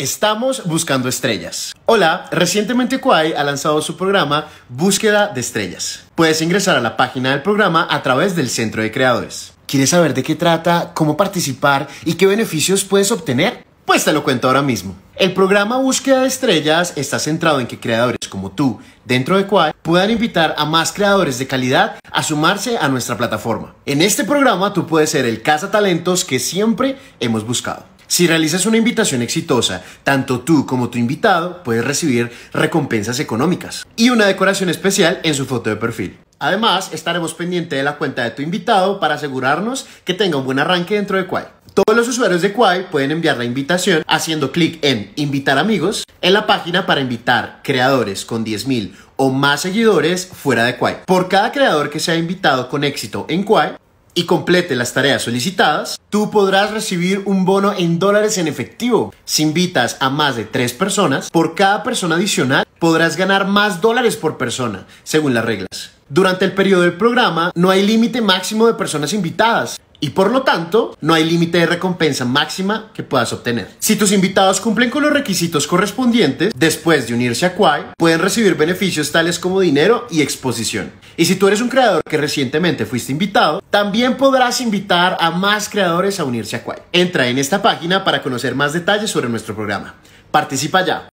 Estamos buscando estrellas. Hola, recientemente Kwai ha lanzado su programa Búsqueda de Estrellas. Puedes ingresar a la página del programa a través del Centro de Creadores. ¿Quieres saber de qué trata, cómo participar y qué beneficios puedes obtener? Pues te lo cuento ahora mismo. El programa Búsqueda de Estrellas está centrado en que creadores como tú, dentro de Kwai, puedan invitar a más creadores de calidad a sumarse a nuestra plataforma. En este programa tú puedes ser el cazatalentos que siempre hemos buscado. Si realizas una invitación exitosa, tanto tú como tu invitado puedes recibir recompensas económicas y una decoración especial en su foto de perfil. Además, estaremos pendientes de la cuenta de tu invitado para asegurarnos que tenga un buen arranque dentro de Quai. Todos los usuarios de Quai pueden enviar la invitación haciendo clic en Invitar amigos en la página para invitar creadores con 10.000 o más seguidores fuera de Quai. Por cada creador que sea invitado con éxito en Quai, y complete las tareas solicitadas, tú podrás recibir un bono en dólares en efectivo. Si invitas a más de tres personas, por cada persona adicional podrás ganar más dólares por persona, según las reglas. Durante el periodo del programa no hay límite máximo de personas invitadas, y por lo tanto no hay límite de recompensa máxima que puedas obtener. Si tus invitados cumplen con los requisitos correspondientes, después de unirse a Quai, pueden recibir beneficios tales como dinero y exposición. Y si tú eres un creador que recientemente fuiste invitado, también podrás invitar a más creadores a unirse a Quai. Entra en esta página para conocer más detalles sobre nuestro programa. Participa ya.